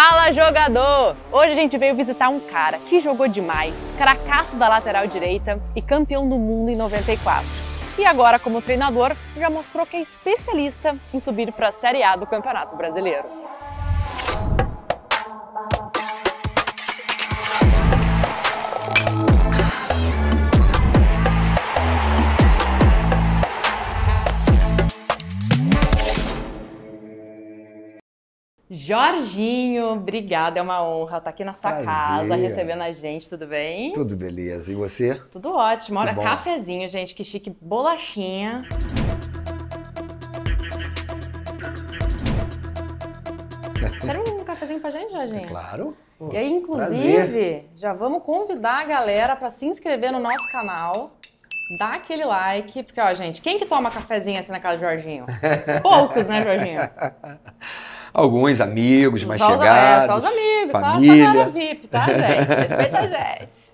Fala jogador! Hoje a gente veio visitar um cara que jogou demais, cracaço da lateral direita e campeão do mundo em 94. E agora, como treinador, já mostrou que é especialista em subir para a Série A do Campeonato Brasileiro. Jorginho, obrigada, é uma honra estar aqui na sua Prazer. casa recebendo a gente, tudo bem? Tudo beleza, e você? Tudo ótimo, olha, cafezinho, gente, que chique, bolachinha. Serve um cafezinho pra gente, Jorginho? Claro. E aí, inclusive, Prazer. já vamos convidar a galera para se inscrever no nosso canal dá aquele like, porque, ó, gente, quem que toma cafezinho assim na casa do Jorginho? Poucos, né, Jorginho? Alguns amigos mais só é, chegados. é, só os amigos, família. só a VIP, tá, gente? Respeita a gente.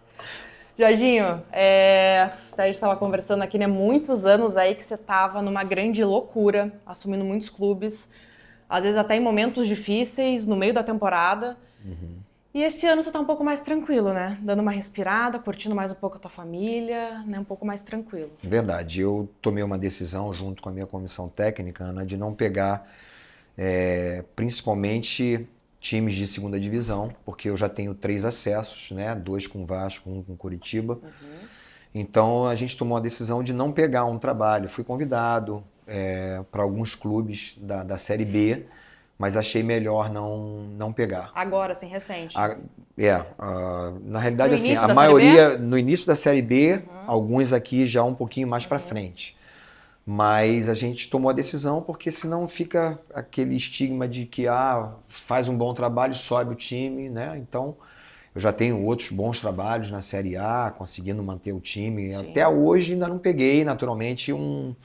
Jorginho, é, a gente estava conversando aqui, né? Muitos anos aí que você estava numa grande loucura, assumindo muitos clubes, às vezes até em momentos difíceis, no meio da temporada. Uhum. E esse ano você está um pouco mais tranquilo, né? Dando uma respirada, curtindo mais um pouco a tua família, né? Um pouco mais tranquilo. Verdade. Eu tomei uma decisão junto com a minha comissão técnica, Ana, de não pegar é, principalmente times de segunda divisão, porque eu já tenho três acessos, né? Dois com Vasco, um com Curitiba. Uhum. Então a gente tomou a decisão de não pegar um trabalho. Fui convidado é, para alguns clubes da, da Série B, mas achei melhor não, não pegar. Agora, sim, recente. A, é. A, na realidade, assim, a maioria no início da Série B, uhum. alguns aqui já um pouquinho mais uhum. para frente. Mas a gente tomou a decisão porque senão fica aquele estigma de que ah, faz um bom trabalho, sobe o time, né? Então, eu já tenho outros bons trabalhos na Série A, conseguindo manter o time. Sim. Até hoje ainda não peguei, naturalmente, um,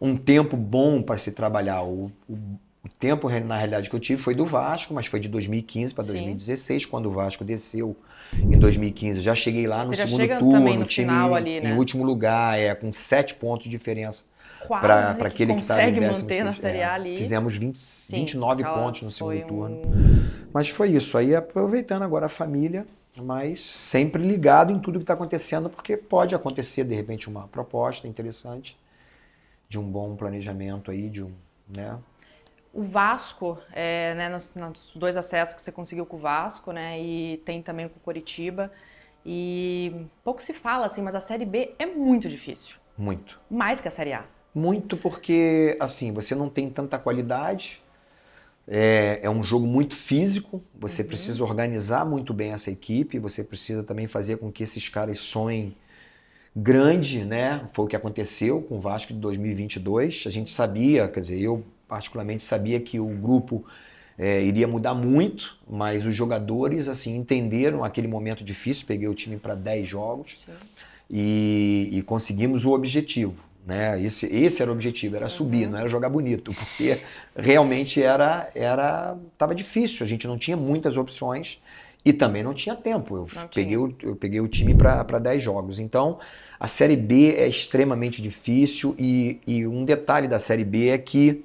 um tempo bom para se trabalhar. O, o, o, tempo, na realidade, que eu tive foi do Vasco, mas foi de 2015 para 2016, Sim. quando o Vasco desceu em 2015. Já cheguei lá Você no segundo turno, no time, final ali, né? em último lugar, é, com sete pontos de diferença Quase para aquele que está em décimo manter na Série é. A ali. fizemos 20, Sim, 29 tá pontos no segundo um... turno. Mas foi isso. Aí aproveitando agora a família, mas sempre ligado em tudo que está acontecendo, porque pode acontecer de repente uma proposta interessante de um bom planejamento aí, de um, né? O Vasco, é, né, nos, nos dois acessos que você conseguiu com o Vasco, né, e tem também com o Coritiba, e pouco se fala assim, mas a Série B é muito difícil. Muito. Mais que a Série A. Muito porque, assim, você não tem tanta qualidade, é, é um jogo muito físico, você uhum. precisa organizar muito bem essa equipe, você precisa também fazer com que esses caras sonhem grande, né? Foi o que aconteceu com o Vasco de 2022. A gente sabia, quer dizer, eu particularmente sabia que o grupo é, iria mudar muito, mas os jogadores assim entenderam aquele momento difícil. Peguei o time para 10 jogos e, e, conseguimos o objetivo. Né? Esse, esse era o objetivo, era subir, não era jogar bonito, porque realmente era era tava difícil, a gente não tinha muitas opções e também não tinha tempo. Eu, não peguei, tinha. O, eu peguei o time para 10 jogos. Então, a Série B é extremamente difícil e, e um detalhe da Série B é que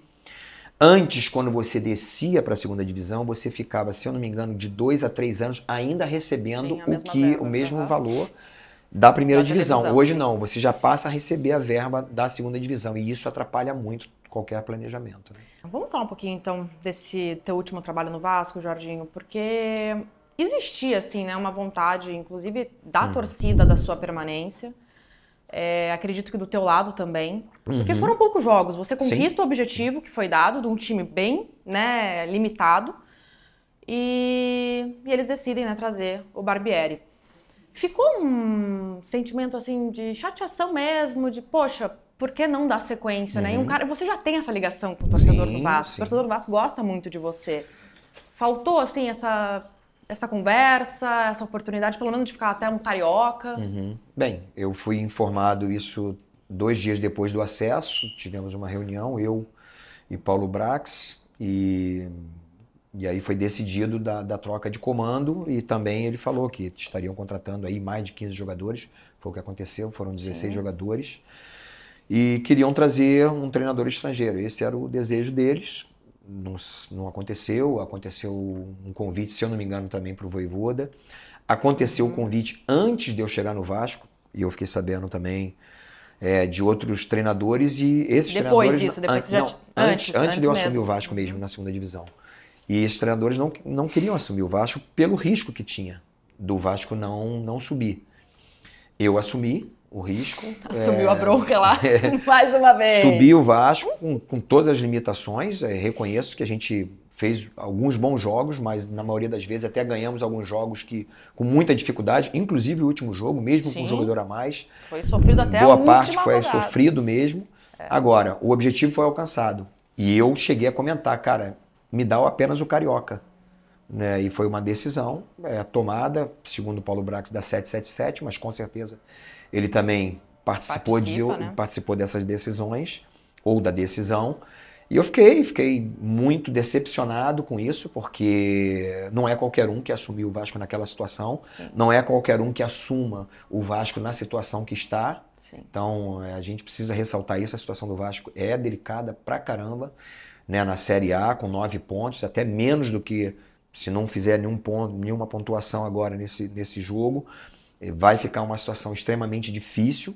Antes, quando você descia para a segunda divisão, você ficava, se eu não me engano, de dois a três anos ainda recebendo Sim, o que verba, o mesmo valor da primeira da divisão. Hoje não, você já passa a receber a verba da segunda divisão e isso atrapalha muito qualquer planejamento. Né? Vamos falar um pouquinho então desse teu último trabalho no Vasco, Jorginho, porque existia assim, né, uma vontade, inclusive da uhum. torcida da sua permanência. É, acredito que do teu lado também, uhum. porque foram poucos jogos. Você conquista Sim. o objetivo que foi dado de um time bem, né, limitado. E, e eles decidem né, trazer o Barbieri ficou um sentimento assim de chateação mesmo, de poxa, por que não dar sequência, uhum. né? E um uhum. cara, você já tem essa ligação com o torcedor sim, do Vasco. Sim. O torcedor do Vasco gosta muito de você. Faltou assim essa essa conversa, essa oportunidade, pelo menos de ficar até um carioca. Uhum. Bem, eu fui informado isso dois dias depois do acesso. Tivemos uma reunião eu e Paulo Brax e e aí foi decidido da, da, troca de comando e também ele falou que estariam contratando aí mais de 15 jogadores. Foi o que aconteceu, foram 16 Sim. jogadores. E queriam trazer um treinador estrangeiro. Esse era o desejo deles. Não, não aconteceu. Aconteceu um convite, se eu não me engano, também para o Voivoda. Aconteceu o uhum. convite antes de eu chegar no Vasco. E eu fiquei sabendo também é, de outros treinadores. E esses depois treinadores... Depois disso, depois an, você já... Não, antes, antes, antes, antes de eu mesmo. assumir o Vasco mesmo, uhum. na segunda divisão. E esses treinadores não, não queriam assumir o Vasco pelo risco que tinha do Vasco não, não subir. Eu assumi o risco. Assumiu é, a bronca lá, é, mais uma vez. Subi o Vasco com, com todas as limitações. É, reconheço que a gente fez alguns bons jogos, mas na maioria das vezes até ganhamos alguns jogos que com muita dificuldade, inclusive o último jogo, mesmo Sim. com um jogador a mais. Foi sofrido até Boa a Boa parte foi sofrido mesmo. É. Agora, o objetivo foi alcançado. E eu cheguei a comentar, cara, me dá apenas o Carioca. Né? E foi uma decisão é, tomada, segundo Paulo Brax, da 777, mas com certeza ele também participou, Participa, de, né? participou dessas decisões, ou da decisão. E eu fiquei, fiquei muito decepcionado com isso, porque não é qualquer um que assumiu o Vasco naquela situação, Sim. não é qualquer um que assuma o Vasco na situação que está. Sim. Então é, a gente precisa ressaltar isso, a situação do Vasco é delicada pra caramba né, na Série A com nove pontos, até menos do que se não fizer nenhum ponto, nenhuma pontuação agora nesse, nesse jogo, eh, vai ficar uma situação extremamente difícil.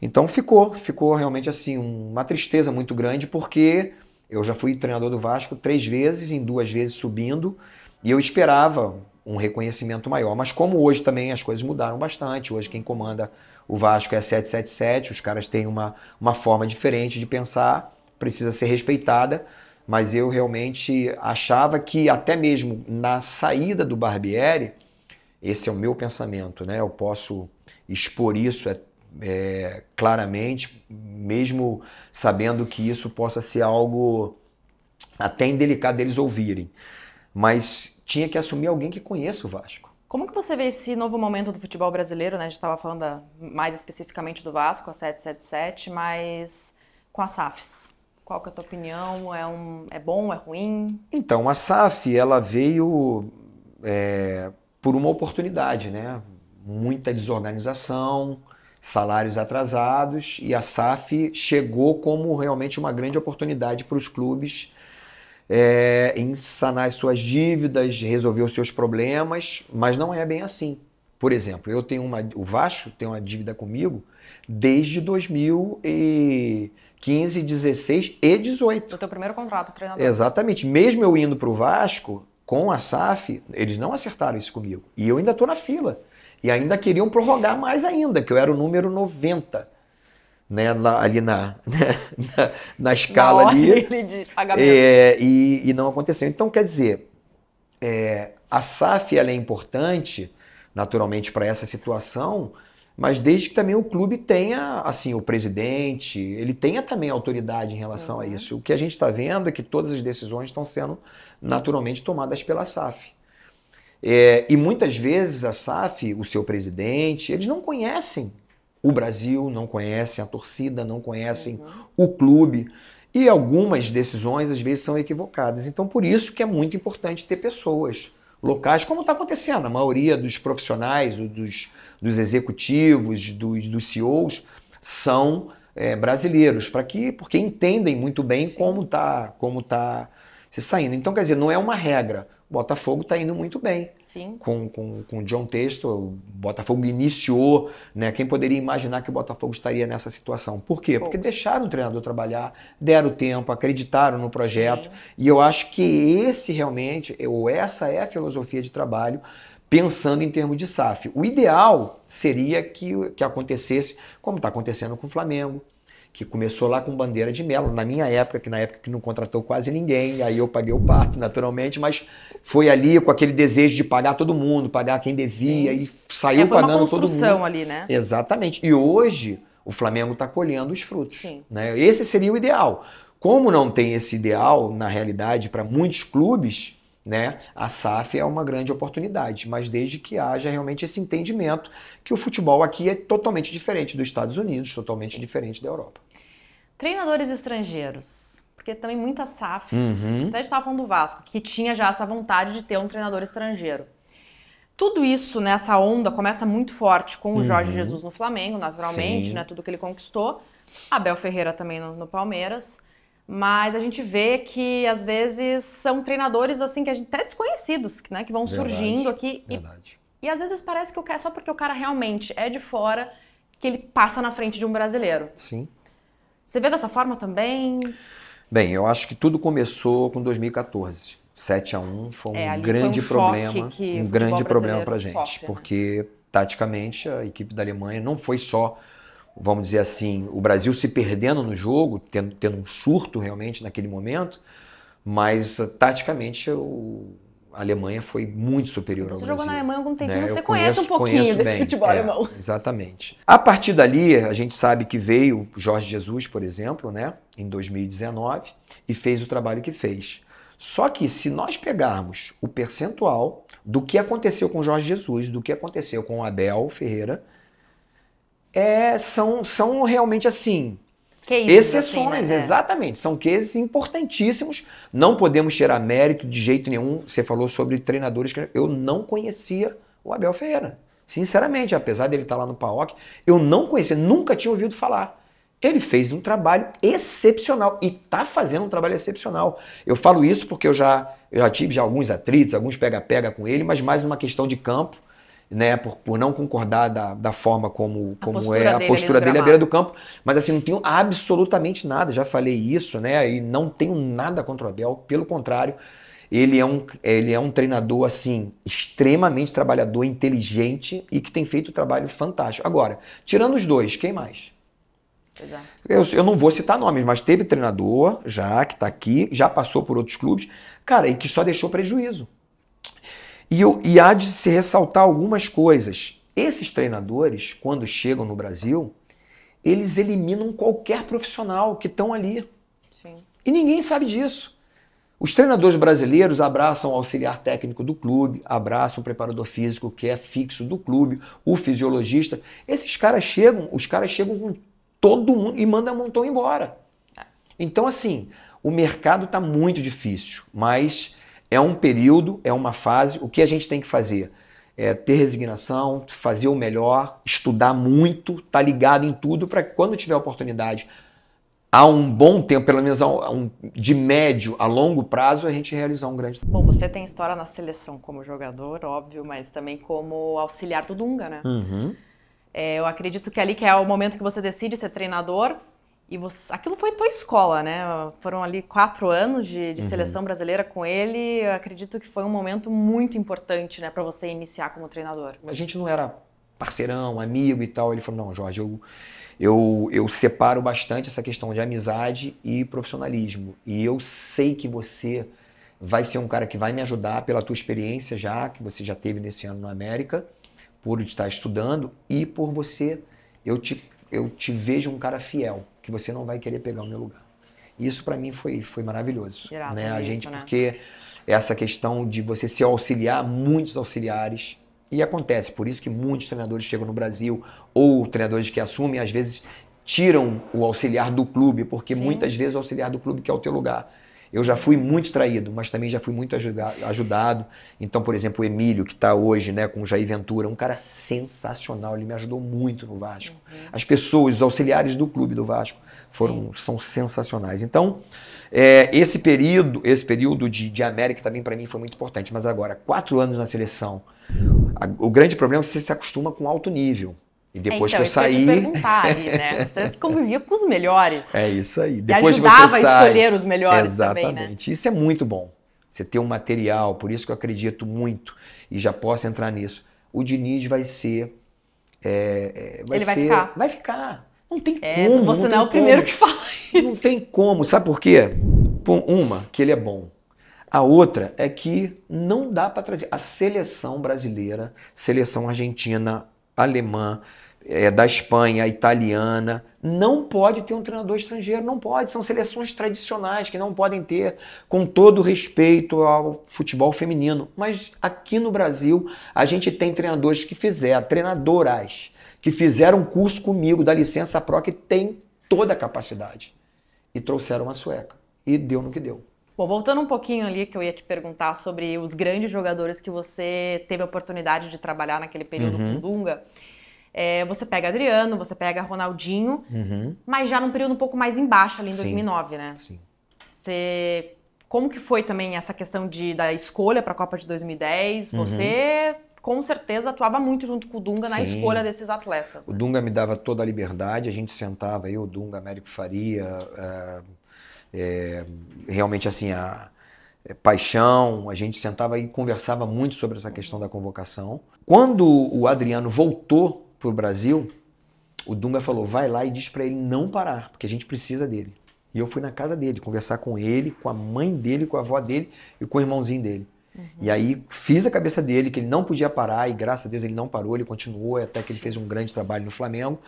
Então ficou, ficou realmente assim uma tristeza muito grande porque eu já fui treinador do Vasco três vezes, em duas vezes subindo, e eu esperava um reconhecimento maior. Mas como hoje também as coisas mudaram bastante, hoje quem comanda o Vasco é 777, os caras têm uma, uma forma diferente de pensar, precisa ser respeitada mas eu realmente achava que até mesmo na saída do Barbieri, esse é o meu pensamento, né? Eu posso expor isso é, é, claramente, mesmo sabendo que isso possa ser algo até indelicado deles ouvirem. Mas tinha que assumir alguém que conheça o Vasco. Como que você vê esse novo momento do futebol brasileiro, né? A gente estava falando mais especificamente do Vasco, a 777, mas com as SAFs. Qual que é a tua opinião? É, um, é bom, é ruim? Então, a SAF, ela veio é, por uma oportunidade, né? Muita desorganização, salários atrasados, e a SAF chegou como realmente uma grande oportunidade para os clubes é, em sanar suas dívidas, resolver os seus problemas, mas não é bem assim. Por exemplo, eu tenho uma, o Vasco tem uma dívida comigo desde 2000 e 15, 16 e 18. Do teu primeiro contrato treinador. Exatamente. Mesmo eu indo para o Vasco, com a SAF, eles não acertaram isso comigo. E eu ainda estou na fila. E ainda queriam prorrogar mais ainda, que eu era o número 90. Né, na, ali na, na, na escala na ali. De é, e, e, não aconteceu. Então, quer dizer, é, a SAF ela é importante, naturalmente, para essa situação, mas desde que também o clube tenha, assim, o presidente, ele tenha também autoridade em relação uhum. a isso. O que a gente está vendo é que todas as decisões estão sendo naturalmente tomadas pela SAF. É, e muitas vezes a SAF, o seu presidente, eles não conhecem o Brasil, não conhecem a torcida, não conhecem uhum. o clube. E algumas decisões, às vezes, são equivocadas. Então, por isso que é muito importante ter pessoas locais, como está acontecendo. A maioria dos profissionais, dos, dos executivos, dos, dos CEOs, são é, brasileiros, para que porque entendem muito bem como está como tá se saindo. Então, quer dizer, não é uma regra. Botafogo está indo muito bem. Sim. Com, com, com o John Texto, o Botafogo iniciou, né? Quem poderia imaginar que o Botafogo estaria nessa situação? Por quê? Porque deixaram o treinador trabalhar, deram tempo, acreditaram no projeto. Sim. E eu acho que esse realmente, ou essa é a filosofia de trabalho, pensando em termos de SAF. O ideal seria que, que acontecesse como está acontecendo com o Flamengo, que começou lá com bandeira de melo, na minha época, que na época que não contratou quase ninguém, aí eu paguei o pato, naturalmente, mas foi ali com aquele desejo de pagar todo mundo, pagar quem devia, Sim. e saiu é, foi pagando uma construção todo mundo. ali, né? Exatamente. E hoje o Flamengo está colhendo os frutos. Sim. Né? Esse seria o ideal. Como não tem esse ideal, na realidade, para muitos clubes, né? A SAF é uma grande oportunidade, mas desde que haja realmente esse entendimento que o futebol aqui é totalmente diferente dos Estados Unidos, totalmente diferente da Europa. Treinadores estrangeiros, porque também muitas SAFs, uhum. você estava falando do Vasco, que tinha já essa vontade de ter um treinador estrangeiro. Tudo isso nessa onda começa muito forte com o uhum. Jorge Jesus no Flamengo, naturalmente, Sim. né, tudo que ele conquistou. Abel Ferreira também no, no Palmeiras. Mas a gente vê que às vezes são treinadores assim que a gente até desconhecidos, né, que vão verdade, surgindo aqui verdade. E, e às vezes parece que o cara só porque o cara realmente é de fora que ele passa na frente de um brasileiro. Sim. Você vê dessa forma também? Bem, eu acho que tudo começou com 2014. 7 a 1 foi um é, grande foi um problema, um grande problema para gente, forte, né? porque taticamente a equipe da Alemanha não foi só vamos dizer assim, o Brasil se perdendo no jogo, tendo, tendo um surto realmente naquele momento, mas ah, taticamente o, a Alemanha foi muito superior ao Brasil. Você jogou na Alemanha há algum tempo né? você conheço, conhece um pouquinho desse bem. futebol é, alemão. Exatamente. A partir dali, a gente sabe que veio Jorge Jesus, por exemplo, né, em 2019, e fez o trabalho que fez. Só que se nós pegarmos o percentual do que aconteceu com Jorge Jesus, do que aconteceu com Abel Ferreira, é, são, são realmente assim. Cases, exceções, assim, né? É. exatamente. São cases importantíssimos. Não podemos tirar mérito de jeito nenhum. Você falou sobre treinadores que eu não conhecia o Abel Ferreira. Sinceramente, apesar dele estar tá lá no PAOC, eu não conhecia, nunca tinha ouvido falar. Ele fez um trabalho excepcional e está fazendo um trabalho excepcional. Eu falo isso porque eu já, eu já tive já alguns atritos, alguns pega-pega com ele, mas mais uma questão de campo né, por, por não concordar da, da forma como, a é a postura dele à beira do campo. Mas assim, não tenho absolutamente nada, já falei isso, né? E não tenho nada contra o Abel, pelo contrário. Ele é, um, ele é um treinador, assim, extremamente trabalhador, inteligente e que tem feito um trabalho fantástico. Agora, tirando os dois, quem mais? É. Eu, eu não vou citar nomes, mas teve treinador já que está aqui, já passou por outros clubes, cara, e que só deixou prejuízo. E, e há de se ressaltar algumas coisas. Esses treinadores, quando chegam no Brasil, eles eliminam qualquer profissional que estão ali. Sim. E ninguém sabe disso. Os treinadores brasileiros abraçam o auxiliar técnico do clube, abraçam o preparador físico que é fixo do clube, o fisiologista. Esses caras chegam, os caras chegam com todo mundo e mandam um montão embora. É. Então, assim, o mercado está muito difícil, mas é um período, é uma fase. O que a gente tem que fazer? É ter resignação, fazer o melhor, estudar muito, estar tá ligado em tudo para que quando tiver oportunidade, há um bom tempo, pelo menos um, de médio a longo prazo, a gente realizar um grande trabalho. Bom, você tem história na seleção como jogador, óbvio, mas também como auxiliar do Dunga, né? Uhum. É, eu acredito que ali que é o momento que você decide ser treinador, e você, aquilo foi tua escola, né? Foram ali quatro anos de, de uhum. seleção brasileira com ele. Eu acredito que foi um momento muito importante, né, para você iniciar como treinador. A gente não era parceirão, amigo e tal. Ele falou: não, Jorge, eu, eu, eu separo bastante essa questão de amizade e profissionalismo. E eu sei que você vai ser um cara que vai me ajudar pela tua experiência já, que você já teve nesse ano na América, por estar estudando e por você. Eu te eu te vejo um cara fiel, que você não vai querer pegar o meu lugar. Isso para mim foi, foi maravilhoso. Irado, né? A é gente, né? porque essa questão de você se auxiliar, muitos auxiliares, e acontece, por isso que muitos treinadores chegam no Brasil, ou treinadores que assumem, às vezes tiram o auxiliar do clube, porque Sim. muitas vezes o auxiliar do clube quer o teu lugar. Eu já fui muito traído, mas também já fui muito ajudado. Então, por exemplo, o Emílio, que está hoje né, com o Jair Ventura, um cara sensacional, ele me ajudou muito no Vasco. Uhum. As pessoas, os auxiliares do clube do Vasco foram, são sensacionais. Então, é, esse período esse período de, de América também para mim foi muito importante. Mas agora, quatro anos na seleção, a, o grande problema é que você se acostuma com alto nível. E depois então, que eu então, saí. Eu perguntar né? Você convivia com os melhores. É isso aí. Depois e ajudava a escolher os melhores né? Exatamente. também. Exatamente. Né? Isso é muito bom. Você ter um material, por isso que eu acredito muito e já posso entrar nisso. O Diniz vai ser. É, é vai Ele vai ficar. Vai ficar. Não tem é, como. Você não, não é o como. primeiro que fala isso. Não tem como. Sabe por quê? Uma, que ele é bom. A outra é que não dá para trazer. A seleção brasileira, seleção argentina, alemã, é, da Espanha, italiana, não pode ter um treinador estrangeiro, não pode. São seleções tradicionais que não podem ter, com todo respeito ao futebol feminino. Mas aqui no Brasil, a gente tem treinadores que fizeram, treinadoras, que fizeram um curso comigo da licença PRO, que tem toda a capacidade. E trouxeram uma sueca. E deu no que deu. Bom, voltando um pouquinho ali, que eu ia te perguntar sobre os grandes jogadores que você teve a oportunidade de trabalhar naquele período uhum. com o Dunga. É, você pega Adriano, você pega Ronaldinho, uhum. mas já num período um pouco mais embaixo, ali em Sim. 2009, né? Sim. Você, como que foi também essa questão de, da escolha para a Copa de 2010? Uhum. Você com certeza atuava muito junto com o Dunga Sim. na escolha desses atletas. Né? O Dunga me dava toda a liberdade, a gente sentava, aí o Dunga, Américo Faria, é, é, realmente assim, a eh, paixão, a gente sentava e conversava muito sobre essa questão da convocação. Quando o Adriano voltou para o Brasil, o Dunga falou: vai lá e diz para ele não parar, porque a gente precisa dele. E eu fui na casa dele conversar com ele, com a mãe dele, com a avó dele e com o irmãozinho dele. Uhum. E aí fiz a cabeça dele que ele não podia parar e graças a Deus ele não parou, ele continuou até que ele fez um grande trabalho no Flamengo.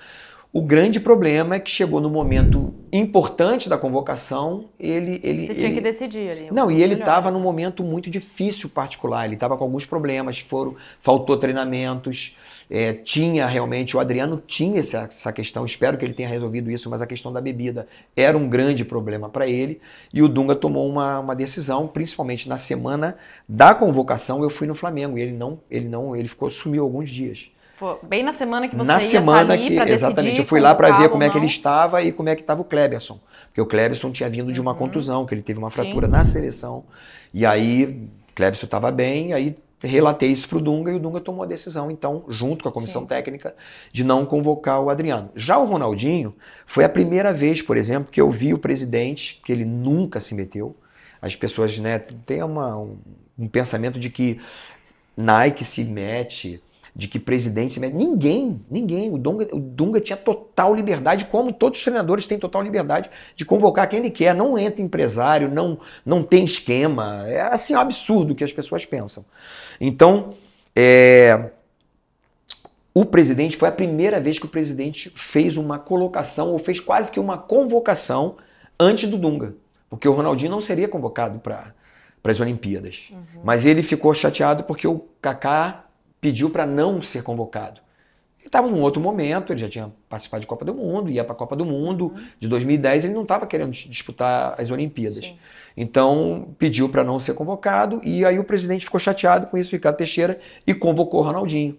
O grande problema é que chegou no momento importante da convocação, ele ele Você ele... tinha que decidir ali. Não, e ele estava num momento muito difícil particular, ele estava com alguns problemas, foram faltou treinamentos é, tinha realmente, o Adriano tinha essa, essa, questão, espero que ele tenha resolvido isso, mas a questão da bebida era um grande problema para ele. E o Dunga tomou uma, uma decisão, principalmente na semana da convocação, eu fui no Flamengo e ele não, ele não, ele ficou sumiu alguns dias. Foi bem na semana que você na ia semana ali que decidir, exatamente eu fui lá para ver como é que ele estava e como é que estava o Kleberson porque o Kleberson tinha vindo de uma uhum. contusão que ele teve uma fratura Sim. na seleção e aí Kleberson estava bem aí relatei isso para o Dunga e o Dunga tomou a decisão, então, junto com a comissão Sim. técnica, de não convocar o Adriano. Já o Ronaldinho, foi a primeira vez, por exemplo, que eu vi o presidente, que ele nunca se meteu. As pessoas né, têm uma, um, um pensamento de que Nike se mete, de que presidente né, Ninguém, ninguém. O Dunga, o Dunga tinha total liberdade, como todos os treinadores têm total liberdade de convocar quem ele quer. Não entra empresário, não, não tem esquema. É assim é um absurdo que as pessoas pensam. Então, é, o presidente foi a primeira vez que o presidente fez uma colocação ou fez quase que uma convocação antes do Dunga, porque o Ronaldinho não seria convocado para para as Olimpíadas. Uhum. Mas ele ficou chateado porque o Kaká pediu para não ser convocado. Ele estava num outro momento, ele já tinha participado de Copa do Mundo, ia para a Copa do Mundo. Uhum. De 2010 ele não estava querendo disputar as Olimpíadas. Sim. Então pediu para não ser convocado e aí o presidente ficou chateado com isso, Ricardo Teixeira, e convocou o Ronaldinho,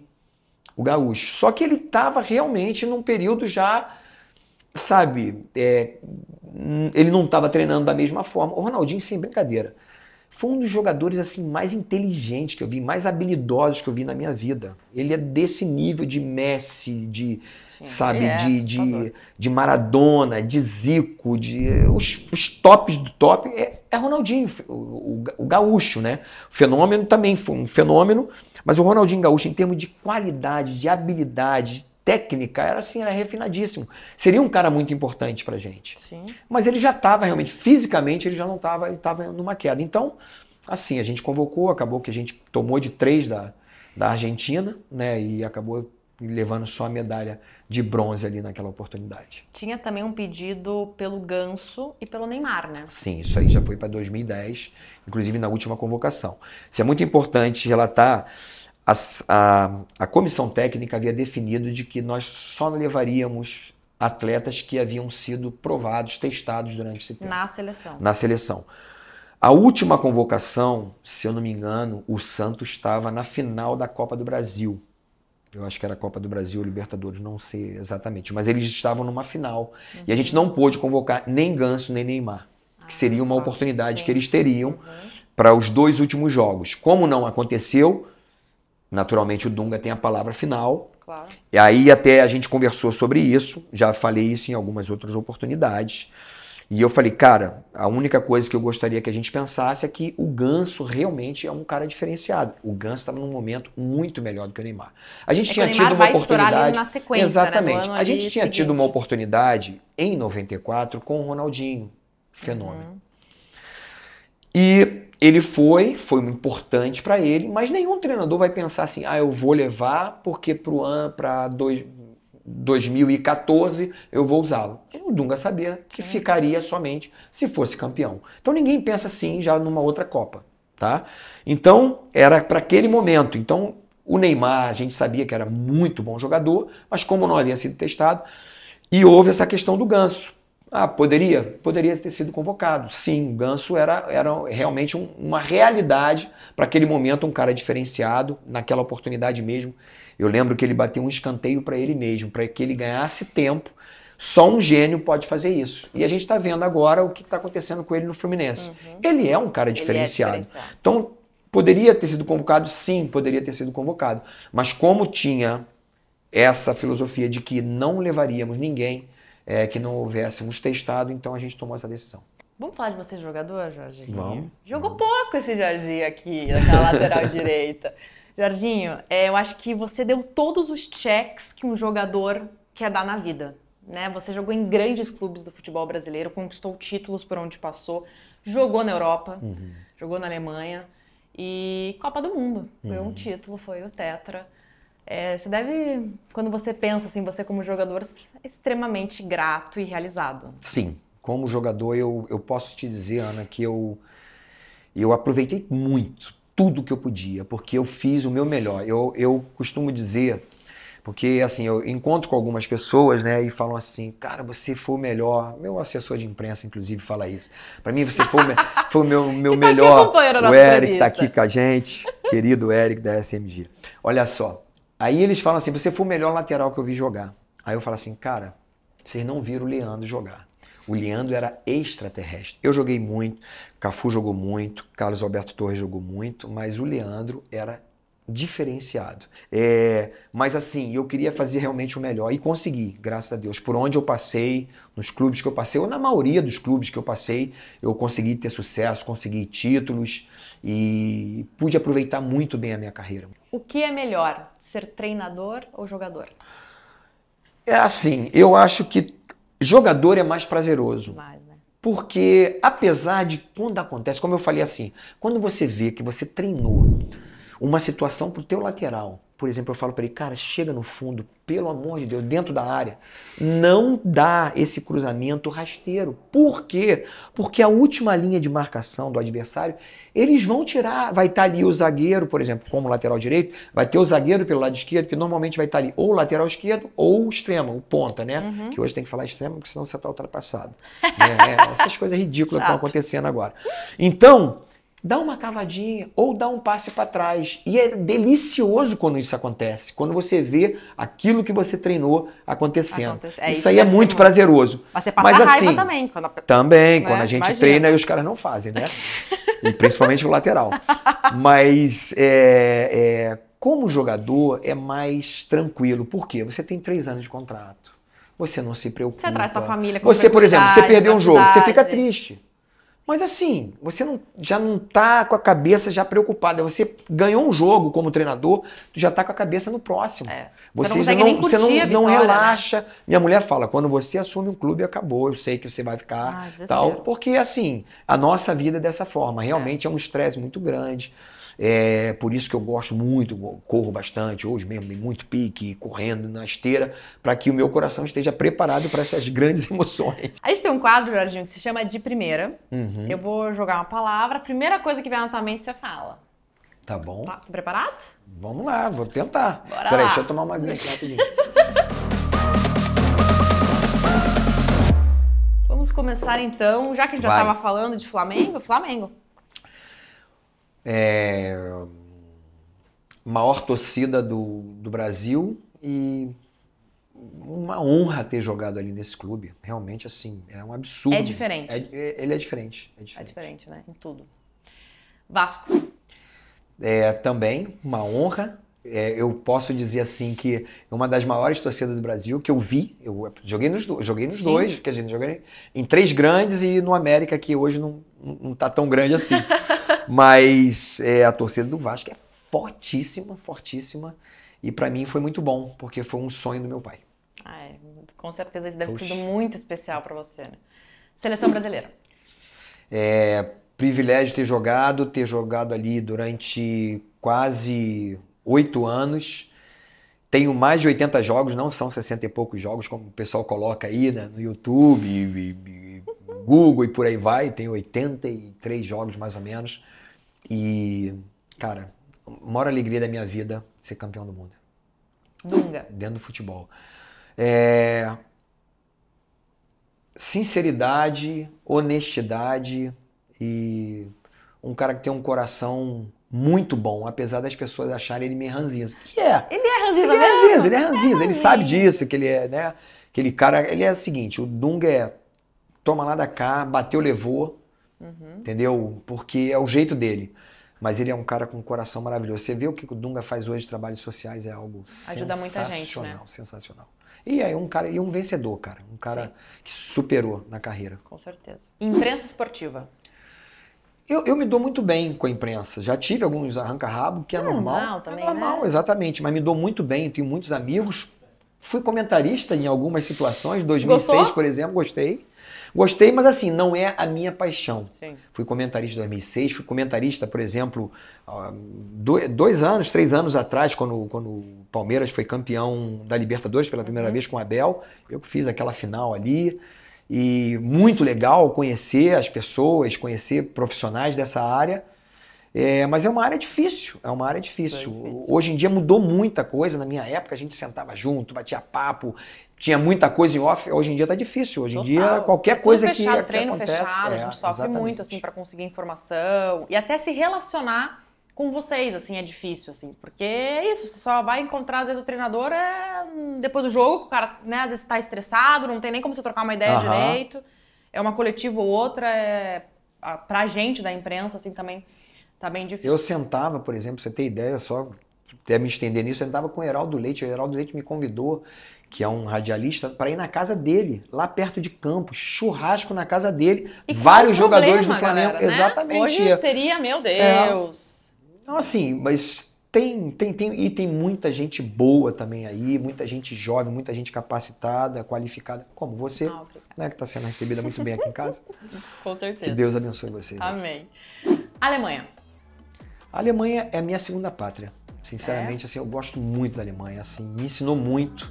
o gaúcho. Só que ele estava realmente num período já, sabe, é, ele não estava treinando da mesma forma. O Ronaldinho, sem brincadeira, foi um dos jogadores assim mais inteligentes que eu vi, mais habilidosos que eu vi na minha vida. Ele é desse nível de Messi, de Sim, sabe, é, de, de, de, Maradona, de Zico, de os, os tops do top é, é Ronaldinho, o, o, o, gaúcho, né? O fenômeno também foi um fenômeno, mas o Ronaldinho gaúcho em termos de qualidade, de habilidade, técnica era assim, era refinadíssimo. Seria um cara muito importante pra gente. Sim. Mas ele já estava realmente, fisicamente, ele já não estava, ele estava numa queda. Então, assim, a gente convocou, acabou que a gente tomou de três da, da Argentina, né? E acabou levando só a medalha de bronze ali naquela oportunidade. Tinha também um pedido pelo Ganso e pelo Neymar, né? Sim, isso aí já foi para 2010, inclusive na última convocação. Isso é muito importante relatar a, a, a comissão técnica havia definido de que nós só levaríamos atletas que haviam sido provados, testados durante esse tempo. Na seleção. Na seleção. A última convocação, se eu não me engano, o Santos estava na final da Copa do Brasil. Eu acho que era a Copa do Brasil, Libertadores, não sei exatamente, mas eles estavam numa final. Uhum. E a gente não pôde convocar nem Ganso nem Neymar, ah, que seria uma ah, tá. oportunidade que, que eles teriam uhum. para os dois últimos jogos. Como não aconteceu, Naturalmente o Dunga tem a palavra final. Claro. E aí até a gente conversou sobre isso, já falei isso em algumas outras oportunidades. E eu falei, cara, a única coisa que eu gostaria que a gente pensasse é que o Ganso realmente é um cara diferenciado. O Ganso estava num momento muito melhor do que o Neymar. A gente é né, tinha tido uma oportunidade. na sequência, Exatamente. Né? A gente tinha seguinte. tido uma oportunidade em 94 com o Ronaldinho, uhum. fenômeno. Uhum. E ele foi, foi importante para ele, mas nenhum treinador vai pensar assim: ah, eu vou levar porque para 2014 eu vou usá-lo. O Dunga sabia que é. ficaria somente se fosse campeão. Então ninguém pensa assim já numa outra Copa, tá? Então era para aquele momento. Então o Neymar, a gente sabia que era muito bom jogador, mas como não havia sido testado, e houve essa questão do ganso. Ah, poderia? Poderia ter sido convocado. Sim, o Ganso era, era realmente um, uma realidade para aquele momento, um cara diferenciado, naquela oportunidade mesmo. Eu lembro que ele bateu um escanteio para ele mesmo, para que ele ganhasse tempo. Só um gênio pode fazer isso. E a gente está vendo agora o que está acontecendo com ele no Fluminense. Uhum. Ele é um cara é diferenciado. É diferenciado. Então, poderia ter sido convocado? Sim, poderia ter sido convocado. Mas como tinha essa filosofia de que não levaríamos ninguém é, que não houvéssemos testado, então a gente tomou essa decisão. Vamos falar de você jogador, Jorginho? Vamos. Jogou Vamos. pouco esse Jorginho aqui, na lateral direita. Jorginho, é, eu acho que você deu todos os checks que um jogador quer dar na vida. Né? Você jogou em grandes clubes do futebol brasileiro, conquistou títulos por onde passou, jogou na Europa, uhum. jogou na Alemanha e Copa do Mundo. Foi uhum. um título, foi o Tetra. É, você deve, quando você pensa assim, você como jogador, é extremamente grato e realizado. Sim, como jogador eu, eu posso te dizer, Ana, que eu, eu aproveitei muito tudo que eu podia, porque eu fiz o meu melhor. Eu, eu costumo dizer, porque assim, eu encontro com algumas pessoas, né, e falam assim, cara, você foi o melhor. Meu assessor de imprensa, inclusive, fala isso. Para mim, você foi o, foi o meu, meu tá melhor. o Eric tá entrevista. tá aqui com a gente, querido Eric da SMG. Olha só, Aí eles falam assim: você foi o melhor lateral que eu vi jogar. Aí eu falo assim, cara, vocês não viram o Leandro jogar. O Leandro era extraterrestre. Eu joguei muito, Cafu jogou muito, Carlos Alberto Torres jogou muito, mas o Leandro era diferenciado. É, mas assim, eu queria fazer realmente o melhor e consegui, graças a Deus. Por onde eu passei, nos clubes que eu passei, ou na maioria dos clubes que eu passei, eu consegui ter sucesso, consegui títulos e pude aproveitar muito bem a minha carreira. O que é melhor, ser treinador ou jogador? É assim, eu acho que jogador é mais prazeroso. Mais, né? Porque apesar de quando acontece, como eu falei assim, quando você vê que você treinou uma situação para o teu lateral, por exemplo, eu falo para ele, cara, chega no fundo, pelo amor de Deus, dentro da área. Não dá esse cruzamento rasteiro. Por quê? Porque a última linha de marcação do adversário, eles vão tirar, vai estar tá ali o zagueiro, por exemplo, como lateral direito, vai ter o zagueiro pelo lado esquerdo, que normalmente vai estar tá ali ou lateral esquerdo ou extremo, o ponta, né? Uhum. Que hoje tem que falar extremo, porque senão você está ultrapassado. né? É, essas coisas ridículas que estão acontecendo agora. Então, dá uma cavadinha ou dá um passe para trás. E é delicioso quando isso acontece, quando você vê aquilo que você treinou acontecendo. Acontece. É, isso, isso aí é muito, muito prazeroso. Mas você passa Mas, assim, raiva também. Quando a... Também, né? quando a gente Imagina. treina e os caras não fazem, né? e principalmente o lateral. Mas é, é, como jogador é mais tranquilo. Por quê? Você tem três anos de contrato. Você não se preocupa. Você traz sua família com Você, por exemplo, você perdeu um jogo, você fica triste. Mas assim, você não, já não tá com a cabeça já preocupada. Você ganhou um jogo como treinador, tu já tá com a cabeça no próximo. É. Você não, não você não, vitória, não né? relaxa. Né? Minha mulher fala, quando você assume um clube, acabou. Eu sei que você vai ficar ah, tal. Porque assim, a nossa vida é dessa forma. É. Realmente é, é um estresse muito grande. É por isso que eu gosto muito, corro bastante, hoje mesmo dei muito pique, correndo na esteira, para que o meu coração esteja preparado para essas grandes emoções. A gente tem um quadro, Jorginho, que se chama De Primeira. Uhum. Eu vou jogar uma palavra, a primeira coisa que vem na tua mente você fala. Tá bom. Tá preparado? Vamos lá, vou tentar. Bora Peraí, lá. deixa eu tomar uma aqui rapidinho. Vamos começar então, já que a gente já estava falando de Flamengo, Flamengo é, maior torcida do, do Brasil e uma honra ter jogado ali nesse clube. Realmente, assim, é um absurdo. É diferente. É, é, ele é diferente, é, é diferente. É diferente, né? Em tudo. Vasco. É, também, uma honra. É, eu posso dizer, assim, que uma das maiores torcidas do Brasil que eu vi. Eu joguei nos, joguei nos dois, quer dizer, joguei em três grandes e no América, que hoje não, não tá tão grande assim. Mas é, a torcida do Vasco é fortíssima, fortíssima. E para mim foi muito bom, porque foi um sonho do meu pai. Ai, com certeza isso deve Oxi. ter sido muito especial para você. Né? Seleção brasileira. É privilégio ter jogado, ter jogado ali durante quase oito anos. Tenho mais de 80 jogos, não são 60 e poucos jogos, como o pessoal coloca aí né, no YouTube, e, e, Google e por aí vai. Tenho 83 jogos mais ou menos. E, cara, a maior alegria da minha vida ser campeão do mundo. Dunga. Dentro do futebol. É... Sinceridade, honestidade e um cara que tem um coração muito bom, apesar das pessoas acharem ele meio ranzinza. Que é. Ele é ranzinza ele, é ele é, é ranzinza, ele é ranzinza. Ele sabe disso, que ele é, né? Aquele cara, ele é o seguinte, o Dunga é toma lá da cá, bateu, levou, Uhum. Entendeu? Porque é o jeito dele. Mas ele é um cara com um coração maravilhoso. Você vê o que o Dunga faz hoje de trabalhos sociais é algo Ajuda muita gente, né? sensacional. E aí é um cara e um vencedor, cara, um cara Sim. que superou na carreira. Com certeza. Imprensa esportiva. Eu, eu, me dou muito bem com a imprensa. Já tive alguns arranca-rabo, que é, é normal. normal é também, é normal, né? exatamente. Mas me dou muito bem, tenho muitos amigos. Fui comentarista em algumas situações, 2006, Gostou? por exemplo, gostei. Gostei, mas assim, não é a minha paixão. Sim. Fui comentarista em 2006, fui comentarista, por exemplo, ah, dois anos, três anos atrás, quando, quando o Palmeiras foi campeão da Libertadores pela primeira uhum. vez com o Abel. Eu fiz aquela final ali. E muito legal conhecer as pessoas, conhecer profissionais dessa área. É, mas é uma área difícil, é uma área difícil. É difícil. Hoje em dia mudou muita coisa. Na minha época a gente sentava junto, batia papo, tinha muita coisa em off. Hoje em dia tá difícil. Hoje em Total. dia qualquer é coisa fechado, que, treino que acontece, fechado, é, a gente sofre exatamente. muito assim para conseguir informação e até se relacionar com vocês assim é difícil assim, porque é isso, você só vai encontrar às vezes o treinador é, depois do jogo, o cara, né, às vezes está estressado, não tem nem como você trocar uma ideia direito. É uma coletiva ou outra, é, pra gente da imprensa assim também Tá bem difícil. Eu sentava, por exemplo, você tem ideia, só até me estender nisso, eu sentava com o Heraldo Leite. O Heraldo Leite me convidou, que é um radialista, para ir na casa dele, lá perto de Campos, churrasco na casa dele. E vários problema, jogadores do Flamengo. Galera, né? Exatamente. Hoje seria, meu é. Deus. É, então, assim, mas tem, tem, tem, e tem muita gente boa também aí, muita gente jovem, muita gente capacitada, qualificada, como você, Não, ah, né, que está sendo recebida muito bem aqui em casa. Com certeza. Que Deus abençoe vocês. Amém. Né? Alemanha. A Alemanha é minha segunda pátria. Sinceramente, é? assim, eu gosto muito da Alemanha, assim, me ensinou muito.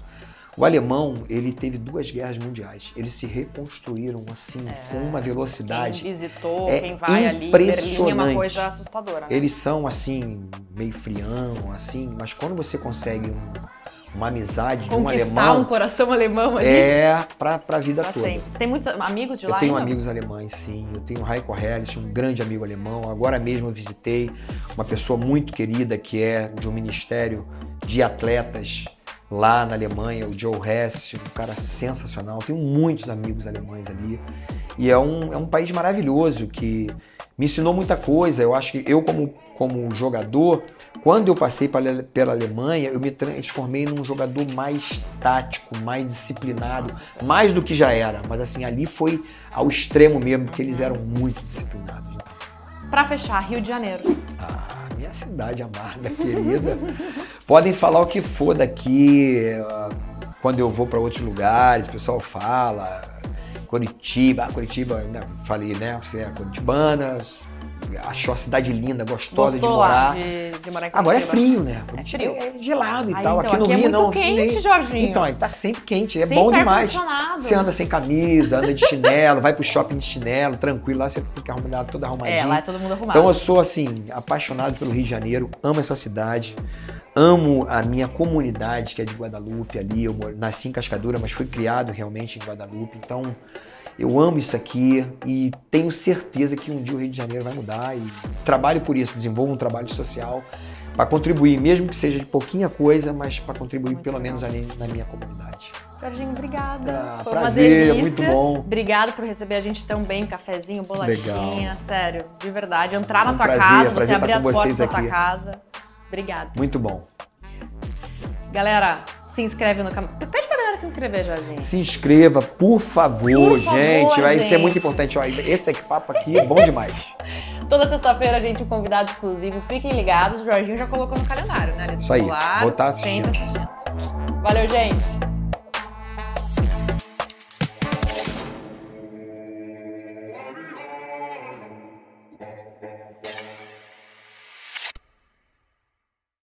O alemão, ele teve duas guerras mundiais. Eles se reconstruíram, assim, é. com uma velocidade. Quem visitou, é quem vai ali, Berlim é uma coisa assustadora. Né? Eles são, assim, meio frião, assim, mas quando você consegue um uma amizade de um alemão. um coração alemão ali. É, pra, pra vida pra toda. Sempre. Você tem muitos amigos de eu lá? Eu tenho amigos alemães, sim. Eu tenho Heiko Hellis, um grande amigo alemão. Agora mesmo eu visitei uma pessoa muito querida que é de um ministério de atletas lá na Alemanha, o Joe Hess, um cara sensacional. Eu tenho muitos amigos alemães ali. E é um, é um país maravilhoso que me ensinou muita coisa. Eu acho que eu, como, como jogador, quando eu passei pela Alemanha, eu me transformei num jogador mais tático, mais disciplinado, mais do que já era. Mas assim, ali foi ao extremo mesmo, porque eles eram muito disciplinados. Para fechar, Rio de Janeiro. Ah, minha cidade amada, querida. Podem falar o que for daqui. Ah, quando eu vou para outros lugares, o pessoal fala Curitiba, Curitiba, falei, né? Você é curitibanas, achou a cidade linda, gostosa Gostou de morar. De, de morar Agora é frio, né? É frio. É gelado e Aí, tal. Então, aqui no aqui é Rio é muito não. quente, nem... Jorginho. Então, tá sempre quente, é sempre bom demais. Você anda sem camisa, anda de chinelo, vai pro shopping de chinelo, tranquilo, lá você fica arrumado, todo arrumadinho. É, lá é todo mundo arrumado. Então eu sou assim, apaixonado pelo Rio de Janeiro, amo essa cidade amo a minha comunidade, que é de Guadalupe ali. Eu nasci em Cascadura, mas fui criado realmente em Guadalupe. Então, eu amo isso aqui e tenho certeza que um dia o Rio de Janeiro vai mudar. E trabalho por isso, desenvolvo um trabalho social para contribuir, mesmo que seja de pouquinha coisa, mas para contribuir muito pelo legal. menos ali na minha comunidade. Jorginho, obrigada. Ah, Foi prazer, é muito bom. Obrigado por receber a gente tão bem, cafezinho, bolachinha, legal. sério, de verdade. Entrar é na é um tua prazer, casa, prazer você abrir as portas da tua casa. Obrigada. Muito bom. Galera, se inscreve no canal. Pede pra galera se inscrever já, gente. Se inscreva, por favor, por favor gente. Vai gente. ser muito importante. Ó, esse papo aqui é bom demais. Toda sexta-feira, gente, um convidado exclusivo. Fiquem ligados. O Jorginho já colocou no calendário, né? Ele Isso aí. Tá Vou estar tá assistindo. assistindo. Valeu, gente.